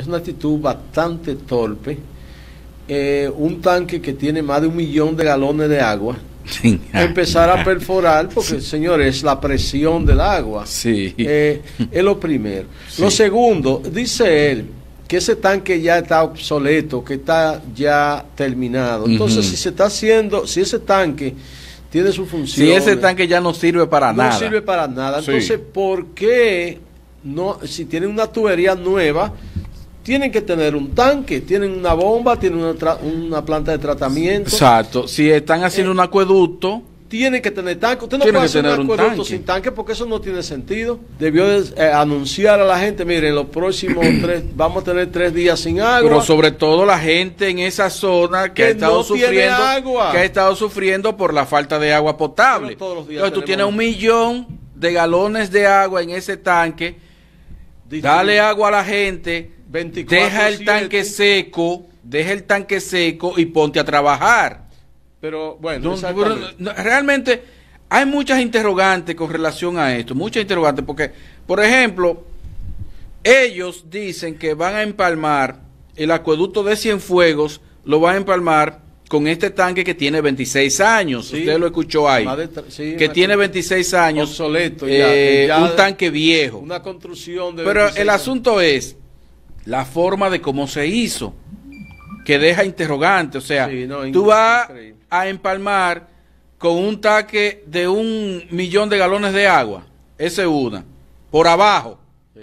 Es una actitud bastante torpe. Eh, un tanque que tiene más de un millón de galones de agua, empezar a perforar, porque señores, es la presión del agua. Sí. Eh, es lo primero. Lo segundo, dice él que ese tanque ya está obsoleto, que está ya terminado. Entonces, si se está haciendo, si ese tanque tiene su función. Si ese tanque ya no sirve para nada. No sirve para nada. Entonces, ¿por qué no, si tiene una tubería nueva? tienen que tener un tanque, tienen una bomba, tienen una, planta de tratamiento. Exacto. Si están haciendo eh, un acueducto. Tienen que tener tanque. Usted no puede hacer un acueducto tanque. sin tanque porque eso no tiene sentido. Debió eh, anunciar a la gente, en los próximos tres, vamos a tener tres días sin agua. Pero sobre todo la gente en esa zona que, ha estado sufriendo, que ha estado sufriendo por la falta de agua potable. Todos los días tú tienes un millón de galones de agua en ese tanque Dale agua a la gente, deja el tanque seco, deja el tanque seco y ponte a trabajar. Pero bueno, realmente hay muchas interrogantes con relación a esto, muchas interrogantes, porque, por ejemplo, ellos dicen que van a empalmar el acueducto de Cienfuegos, lo van a empalmar con este tanque que tiene 26 años. usted lo escuchó ahí. que tiene 26 años. Obsoleto. Eh, un tanque viejo. Una construcción Pero el asunto es la forma de cómo se hizo, que deja interrogante. O sea, tú vas a empalmar con un tanque de un millón de galones de agua. ese es una. Por abajo.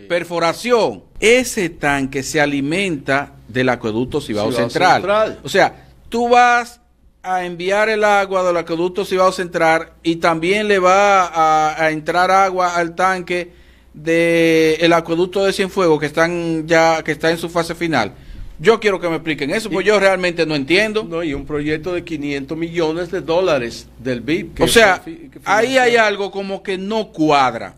Perforación. Ese tanque se alimenta del acueducto Cibao, Central. Central. O sea, tú vas a enviar el agua del acueducto si a Central y también le va a, entrar agua al tanque del acueducto de Cienfuegos que están ya que está en su fase final. Yo quiero que me expliquen eso, porque yo realmente no entiendo. No, y un proyecto de 500 millones de dólares del BIP. o sea, ahí hay algo como que no cuadra.